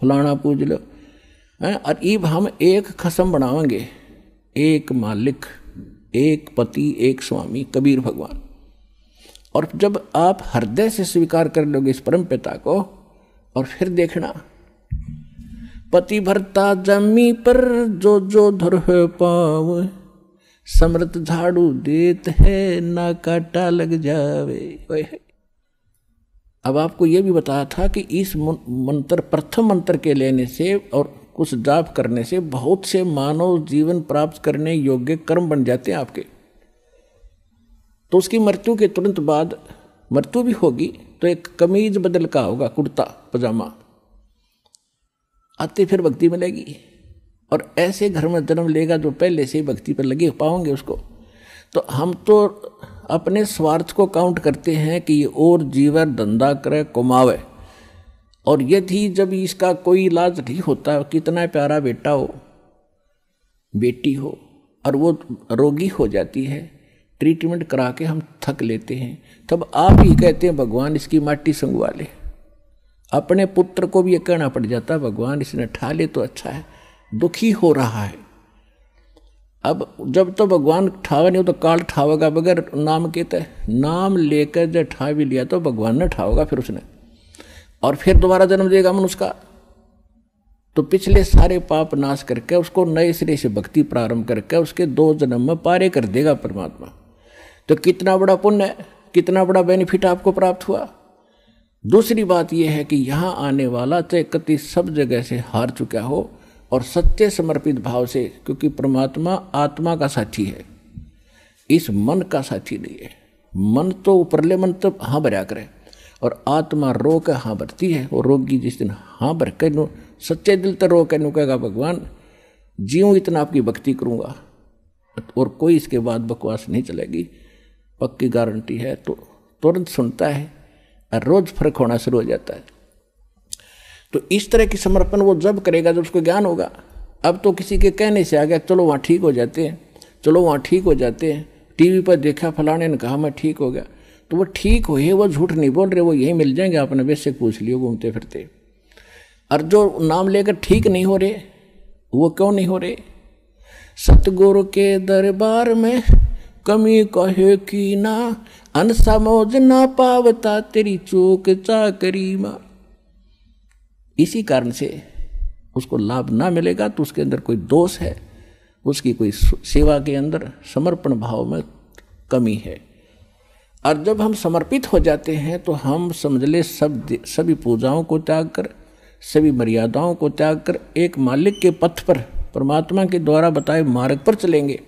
फलाना पूज लो है और इब हम एक खसम बनावेंगे एक मालिक एक पति एक स्वामी कबीर भगवान और जब आप हृदय से स्वीकार कर लोगे इस परम पिता को और फिर देखना पति भरता जमी पर जो जो धर पाव समृत झाड़ू देत है ना काटा लग जावे ओए अब आपको ये भी बताया था कि इस मंत्र प्रथम मंत्र के लेने से और कुछ जाप करने से बहुत से मानव जीवन प्राप्त करने योग्य कर्म बन जाते हैं आपके तो उसकी मृत्यु के तुरंत बाद मृत्यु भी होगी तो एक कमीज बदल का होगा कुर्ता पजामा आते फिर भक्ति मिलेगी और ऐसे घर में जन्म लेगा जो पहले से भक्ति पर लगे पाओगे उसको तो हम तो अपने स्वार्थ को काउंट करते हैं कि ये और जीवर धंधा करे कुमावे और यदि जब इसका कोई इलाज नहीं होता कितना प्यारा बेटा हो बेटी हो और वो रोगी हो जाती है ट्रीटमेंट करा के हम थक लेते हैं तब आप ही कहते हैं भगवान इसकी माटी संगवा ले अपने पुत्र को भी ये कहना पड़ जाता भगवान इसने ठा ले तो अच्छा है दुखी हो रहा है अब जब तो भगवान ठावे नहीं तो काल ठावेगा बगैर नाम के तय तो नाम लेकर जब ठा भी लिया तो भगवान ने ठावेगा फिर उसने और फिर दोबारा जन्म देगा मन उसका तो पिछले सारे पाप नाश करके उसको नए सिरे से भक्ति प्रारंभ करके उसके दो जन्म में पारे कर देगा परमात्मा तो कितना बड़ा पुण्य कितना बड़ा बेनिफिट आपको प्राप्त हुआ दूसरी बात यह है कि यहाँ आने वाला चाहे तो कति सब जगह से हार चुका हो और सत्य समर्पित भाव से क्योंकि परमात्मा आत्मा का साथी है इस मन का साथी नहीं है मन तो उपरले मन तो हाँ भरा करे और आत्मा रो के हाँ भरती है और रोगी जिस दिन हाँ भर कह नो सच्चे दिल तो रो के कहेगा भगवान जीव इतना आपकी भक्ति करूँगा और कोई इसके बाद बकवास नहीं चलेगी पक्की गारंटी है तो तुरंत सुनता है और रोज़ फर्क होना शुरू हो जाता है तो इस तरह की समर्पण वो जब करेगा जब उसको ज्ञान होगा अब तो किसी के कहने से आ गया चलो वहाँ ठीक हो जाते हैं चलो वहाँ ठीक हो जाते हैं टीवी पर देखा फलाने ने कहा मैं ठीक हो गया तो वो ठीक हो वो झूठ नहीं बोल रहे वो यही मिल जाएंगे आपने वैसे पूछ लियो घूमते फिरते और जो नाम लेकर ठीक नहीं हो रहे वो क्यों नहीं हो रहे सतगुरु के दरबार में कमी कहे की ना अनसमोज ना पावता तेरी चूक करी माँ इसी कारण से उसको लाभ ना मिलेगा तो उसके अंदर कोई दोष है उसकी कोई सेवा के अंदर समर्पण भाव में कमी है और जब हम समर्पित हो जाते हैं तो हम समझ ले सब सभी पूजाओं को त्याग कर सभी मर्यादाओं को त्याग कर एक मालिक के पथ पर परमात्मा के द्वारा बताए मार्ग पर चलेंगे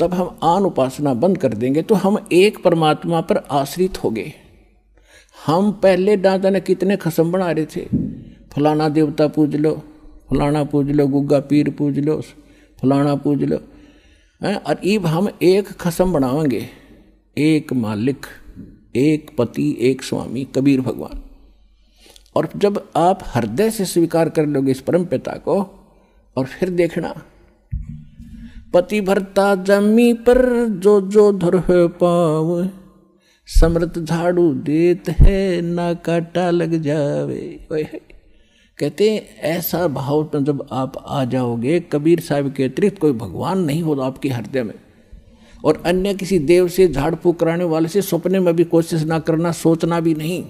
तब हम आन उपासना बंद कर देंगे तो हम एक परमात्मा पर आश्रित हो गए हम पहले दादा ने कितने खसम बना रहे थे फलाना देवता पूज लो फलाना पूज लो गुग्गा पीर पूज लो फलाना पूज लो है और इब हम एक खसम बनाएंगे एक मालिक एक पति एक स्वामी कबीर भगवान और जब आप हृदय से स्वीकार कर लोगे इस परम पिता को और फिर देखना पति भरता जमी पर जो जो धर पाव समृत झाड़ू देत है ना काटा लग जावे कहते हैं ऐसा भाव तो जब आप आ जाओगे कबीर साहब के अतिरिक्त कोई भगवान नहीं हो आपके हृदय में और अन्य किसी देव से झाड़ फूक कराने वाले से सपने में भी कोशिश ना करना सोचना भी नहीं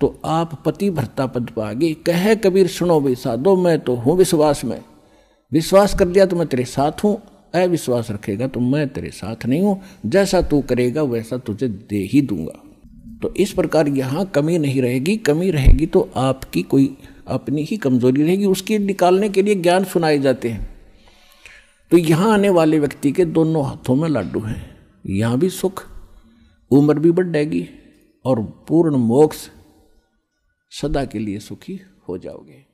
तो आप पति भरता पद पागे कहे कबीर सुनो भाई साधो मैं तो हूँ विश्वास में विश्वास कर दिया तो मैं तेरे साथ हूँ अविश्वास रखेगा तो मैं तेरे साथ नहीं हूँ जैसा तू करेगा वैसा तुझे दे ही दूंगा तो इस प्रकार यहाँ कमी नहीं रहेगी कमी रहेगी तो आपकी कोई अपनी ही कमजोरी रहेगी उसकी निकालने के लिए ज्ञान सुनाए जाते हैं तो यहाँ आने वाले व्यक्ति के दोनों हाथों में लाड्डू हैं यहाँ भी सुख उम्र भी बढ़ जाएगी और पूर्ण मोक्ष सदा के लिए सुखी हो जाओगे